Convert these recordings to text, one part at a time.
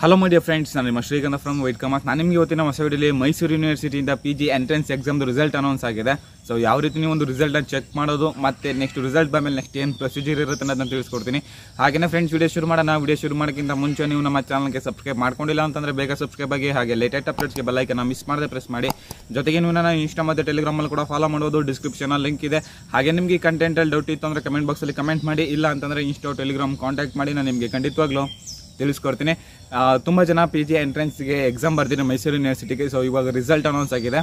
hello my friends ನಾನು ನಿಮ್ಮ ಶ್ರೀಗಂಧ ಫ್ರಮ್ ವೈಟ್ ಕಮಾಸ್ ನಾನು ನಿಮಗೆ ಇವತ್ತಿನ ಹೊಸ ಮೈಸೂರು ಯೂನಿವರ್ಸಿಟಿಯಿಂದ ಪಿ ಜಿ ಎಂಟ್ರೆನ್ಸ್ ಎಕ್ಸಾಮ್ದು ರಿಸಲ್ಟ್ ಅನೌನ್ಸ್ ಆಗಿದೆ ಸೊ ಯಾವ ರೀತಿ ನೀವು ಒಂದು ರಿಸಲ್ಟನ್ನು ಚೆಕ್ ಮಾಡೋದು ಮತ್ತು ನೆಕ್ಸ್ಟ್ ರಿಸಲ್ಟ್ ಮೇಲೆ ನೆಕ್ಸ್ಟ್ ಏನು ಪ್ರೊಸೀಜರ್ ಇರುತ್ತೆ ಅನ್ನೋದನ್ನು ತಿಳಿಸ್ಕೊಡ್ತೀನಿ ಹಾಗೆಯೇ ಫ್ರೆಂಡ್ಸ್ ವೀಡಿಯೋ ಶುರು ಮಾಡೋಣ ವಿಡಿಯೋ ಶುರು ಮಾಡೋಕ್ಕಿಂತ ಮುಂಚೆ ನೀವು ನಮ್ಮ ಚಾನಲ್ಗೆ ಸಬ್ಸ್ಕ್ರೈಬ್ ಮಾಡ್ಕೊಂಡಿಲ್ಲ ಅಂತಂದರೆ ಬೇಗ ಸಬ್ಸ್ಕ್ರೈಬ್ ಆಗಿ ಹಾಗೆ ಲೇಟೆಸ್ಟ್ ಅಪ್ಡೇಟ್ಸ್ಗೆ ಬೆಲ್ಲೈಕನ್ನು ಮಿಸ್ ಮಾಡದೆ ಪ್ರೆಸ್ ಮಾಡಿ ಜೊತೆಗೆ ನೀವು ನಾನು ಇನ್ಸ್ಟಾ ಮತ್ತು ಟೆಲಿಗ್ರಾಮಲ್ಲಿ ಕೂಡ ಫಾಲೋ ಮಾಡೋದು ಡಿಸ್ಕ್ರಿಪ್ಷನಲ್ಲಿ ಲಿಂಕ್ ಇದೆ ಹಾಗೆ ನಿಮಗೆ ಕಂಟೆಂಟಲ್ಲಿ ಡೌಟ್ ಇತ್ತು ಅಂದರೆ ಕಮೆಂಟ್ ಬಾಕ್ಸಲ್ಲಿ ಕಮೆಂಟ್ ಮಾಡಿ ಇಲ್ಲ ಅಂತಂದರೆ ಇನ್ಸ್ಟಾ ಟೆಲಿಗ್ರಾಮ್ ಕಾಂಟ್ಯಾಕ್ಟ್ ಮಾಡಿ ನಾನು ನಿಮಗೆ ಖಂಡಿತವಾಗ್ಲೂ ತಿಳಿಸ್ಕೊಡ್ತೀನಿ ತುಂಬ ಜನ ಪಿ ಜಿ ಎಂಟ್ರೆನ್ಸ್ಗೆ ಎಕ್ಸಾಮ್ ಬರ್ತೀನಿ ಮೈಸೂರು ಯೂನಿವರ್ಸಿಟಿಗೆ ಸೊ ಇವಾಗ ರಿಸಲ್ಟ್ ಅನೌನ್ಸ್ ಆಗಿದೆ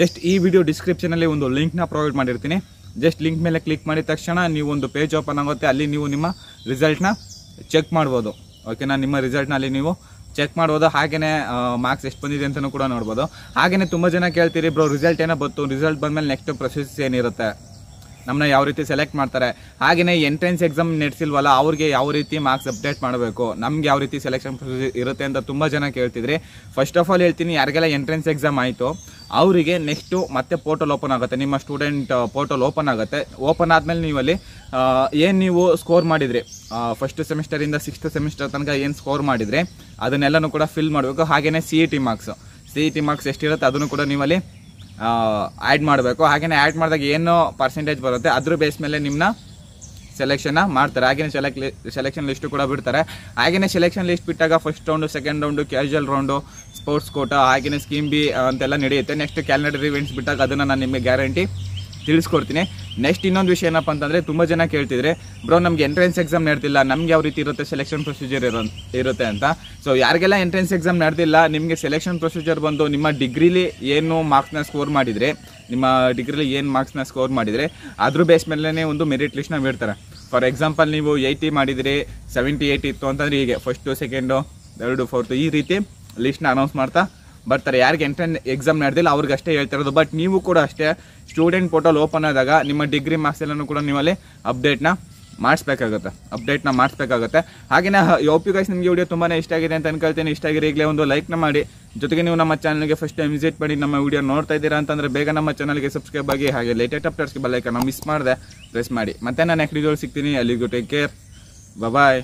ಜಸ್ಟ್ ಈ ವಿಡಿಯೋ ಡಿಸ್ಕ್ರಿಪ್ಷನಲ್ಲಿ ಒಂದು ಲಿಂಕ್ನ ಪ್ರೊವೈಡ್ ಮಾಡಿರ್ತೀನಿ ಜಸ್ಟ್ ಲಿಂಕ್ ಮೇಲೆ ಕ್ಲಿಕ್ ಮಾಡಿದ ತಕ್ಷಣ ನೀವು ಒಂದು ಪೇಜ್ ಓಪನ್ ಆಗುತ್ತೆ ಅಲ್ಲಿ ನೀವು ನಿಮ್ಮ ರಿಸಲ್ಟ್ನ ಚೆಕ್ ಮಾಡ್ಬೋದು ಓಕೆನಾ ನಿಮ್ಮ ರಿಸಲ್ಟ್ನ ಅಲ್ಲಿ ನೀವು ಚೆಕ್ ಮಾಡ್ಬೋದು ಹಾಗೆಯೇ ಮಾರ್ಕ್ಸ್ ಎಷ್ಟು ಬಂದಿದೆ ಅಂತಲೂ ಕೂಡ ನೋಡ್ಬೋದು ಹಾಗೆಯೇ ತುಂಬ ಜನ ಕೇಳ್ತೀರಿ ಬ್ರೋ ರಿಸಲ್ಟ್ ಏನೋ ಬಂತು ರಿಸಲ್ಟ್ ಬಂದಮೇಲೆ ನೆಕ್ಸ್ಟ್ ಪ್ರೊಸೆಸ್ ಏನಿರುತ್ತೆ ನಮ್ಮನ್ನ ಯಾವ ರೀತಿ ಸೆಲೆಕ್ಟ್ ಮಾಡ್ತಾರೆ ಹಾಗೆಯೇ ಎಂಟ್ರೆನ್ಸ್ ಎಕ್ಸಾಮ್ ನಡೆಸಿಲ್ವಲ್ಲ ಅವ್ರಿಗೆ ಯಾವ ರೀತಿ ಮಾರ್ಕ್ಸ್ ಅಪ್ಡೇಟ್ ಮಾಡಬೇಕು ನಮ್ಗೆ ಯಾವ ರೀತಿ ಸೆಲೆಕ್ಷನ್ ಇರುತ್ತೆ ಅಂತ ತುಂಬ ಜನ ಕೇಳ್ತಿದ್ರಿ ಫಸ್ಟ್ ಆಫ್ ಆಲ್ ಹೇಳ್ತೀನಿ ಯಾರಿಗೆಲ್ಲ ಎಂಟ್ರೆನ್ಸ್ ಎಕ್ಸಾಮ್ ಆಯಿತು ಅವರಿಗೆ ನೆಕ್ಸ್ಟು ಮತ್ತೆ ಪೋರ್ಟಲ್ ಓಪನ್ ಆಗುತ್ತೆ ನಿಮ್ಮ ಸ್ಟೂಡೆಂಟ್ ಪೋರ್ಟಲ್ ಓಪನ್ ಆಗುತ್ತೆ ಓಪನ್ ಆದಮೇಲೆ ನೀವು ಅಲ್ಲಿ ಏನು ನೀವು ಸ್ಕೋರ್ ಮಾಡಿದ್ರಿ ಫಸ್ಟ್ ಸೆಮಿಸ್ಟರಿಂದ ಸಿಕ್ಸ್ತ್ ಸೆಮಿಸ್ಟರ್ ತನಕ ಏನು ಸ್ಕೋರ್ ಮಾಡಿದರೆ ಅದನ್ನೆಲ್ಲನೂ ಕೂಡ ಫಿಲ್ ಮಾಡಬೇಕು ಹಾಗೆಯೇ C E e T marks C E e T marks ಎಷ್ಟಿರುತ್ತೆ ಅದನ್ನು ಕೂಡ ನೀವಲ್ಲಿ ಆ್ಯಡ್ ಮಾಡಬೇಕು ಹಾಗೆಯೇ ಆ್ಯಡ್ ಮಾಡಿದಾಗ ಏನು ಪರ್ಸೆಂಟೇಜ್ ಬರುತ್ತೆ ಅದ್ರ ಬೇಸ್ ಮೇಲೆ ನಿಮ್ಮನ್ನ ಸೆಲೆಕ್ಷನ್ನ ಮಾಡ್ತಾರೆ ಹಾಗೆಯೇ ಸೆಲೆಕ್ ಸೆಲೆಕ್ಷನ್ ಲಿಸ್ಟು ಕೂಡ ಬಿಡ್ತಾರೆ ಹಾಗೆಯೇ ಸೆಲೆಕ್ಷನ್ ಲಿಸ್ಟ್ ಬಿಟ್ಟಾಗ first round second round casual round sports quota ಹಾಗೆಯೇ ಸ್ಕೀಮ್ ಬಿ ಅಂತೆಲ್ಲ ನಡೆಯುತ್ತೆ ನೆಕ್ಸ್ಟ್ ಕ್ಯಾಲೆಂಡರ್ ಇವೆಂಟ್ಸ್ ಬಿಟ್ಟಾಗ ಅದನ್ನು ನಾನು ನಿಮಗೆ ಗ್ಯಾರಂಟಿ ತಿಳಿಸ್ಕೊಡ್ತೀನಿ ನೆಕ್ಸ್ಟ್ ಇನ್ನೊಂದು ವಿಷಯ ಏನಪ್ಪ ಅಂತಂದರೆ ತುಂಬ ಜನ ಕೇಳ್ತಿದ್ರೆ ಬ್ರೋ ನಮಗೆ ಎಂಟ್ರೆನ್ಸ್ ಎಕ್ಸಾಮ್ ನಡೆದಿಲ್ಲ ನಮ್ಗೆ ಯಾವ ರೀತಿ ಇರುತ್ತೆ ಸೆಲೆಕ್ಷನ್ ಪ್ರೊಸೀಜರ್ ಇರೋ ಇರುತ್ತೆ ಅಂತ ಸೊ ಯಾರಿಗೆಲ್ಲ ಎಂಟ್ರೆನ್ಸ್ ಎಕ್ಸಾಮ್ ನಡೆದಿಲ್ಲ ನಿಮಗೆ ಸೆಲೆಕ್ಷನ್ ಪ್ರೊಸೀಜರ್ ಬಂದು ನಿಮ್ಮ ಡಿಗ್ರಿಲಿ ಏನು ಮಾರ್ಕ್ಸ್ನ ಸ್ಕೋರ್ ಮಾಡಿದರೆ ನಿಮ್ಮ ಡಿಗ್ರೀಲಿ ಏನು ಮಾರ್ಕ್ಸ್ನ ಸ್ಕೋರ್ ಮಾಡಿದರೆ ಅದ್ರ ಬೇಸ್ ಮೇಲೇ ಒಂದು ಮೆರಿಟ್ ಲಿಸ್ಟ್ನ ಬಿಡ್ತಾರೆ ಫಾರ್ ಎಕ್ಸಾಂಪಲ್ ನೀವು ಏಯ್ಟಿ ಮಾಡಿದರೆ ಸೆವೆಂಟಿ ಏಯ್ಟ್ ಇತ್ತು ಅಂತಂದರೆ ಹೀಗೆ ಫಸ್ಟು ಸೆಕೆಂಡು ಎರಡು ಫೋರ್ತು ಈ ರೀತಿ ಲಿಸ್ಟ್ನ ಅನೌನ್ಸ್ ಮಾಡ್ತಾ ಬರ್ತಾರೆ ಯಾರಿಗೆ ಎಂಟ್ರೆನ್ ಎಕ್ಸಾಮ್ ನಡೆದಿಲ್ಲ ಅಷ್ಟೇ ಹೇಳ್ತಿರೋದು ಬಟ್ ನೀವು ಕೂಡ ಅಷ್ಟೇ ಸ್ಟೂಡೆಂಟ್ ಪೋರ್ಟಲ್ ಓಪನ್ ಆದಾಗ ನಿಮ್ಮ ಡಿಗ್ರಿ ಮಾರ್ಕ್ಸ್ ಎಲ್ಲನೂ ಕೂಡ ನೀವಲ್ಲಿ ಅಪ್ಡೇಟ್ನ ಮಾಡಿಸ್ಬೇಕಾಗುತ್ತೆ ಅಪ್ಡೇಟ್ನ ಮಾಡಿಸ್ಬೇಕಾಗುತ್ತೆ ಹಾಗೆಯೇ ಯು ಗೈಸ್ ನಿಮಗೆ ವಿಡಿಯೋ ತುಂಬಾ ಇಷ್ಟ ಆಗಿದೆ ಅಂತ ಅನ್ಕೊಳ್ತೀನಿ ಇಷ್ಟ ಆಗಿದೆ ಈಗಲೇ ಒಂದು ಲೈಕ್ನ ಮಾಡಿ ಜೊತೆಗೆ ನೀವು ನಮ್ಮ ಚಾನಲ್ಗೆ ಫಸ್ಟ್ ಟೈಮ್ ವಿಸಿಟ್ ಮಾಡಿ ನಮ್ಮ ವಿಡಿಯೋ ನೋಡ್ತಾ ಇದ್ದೀರಾ ಅಂತಂದರೆ ಬೇಗ ನಮ್ಮ ಚಾನಲ್ಗೆ ಸಬ್ಸ್ಕ್ರೈಬ್ ಆಗಿ ಹಾಗೆ ಲೇಟೆಸ್ಟ್ ಅಪ್ಡೇಟ್ಸ್ಗೆ ಬಲೈಕನ್ನು ಮಿಸ್ ಮಾಡಿದೆ ಪ್ರೆಸ್ ಮಾಡಿ ಮತ್ತೆ ನಾನು ನೆಕ್ಸ್ಟ್ ವಿಡಿಯೋ ಸಿಗ್ತೀನಿ ಅಲ್ಲಿಗೂ ಟೇಕ್ ಕೇರ್ ಬಾಯ್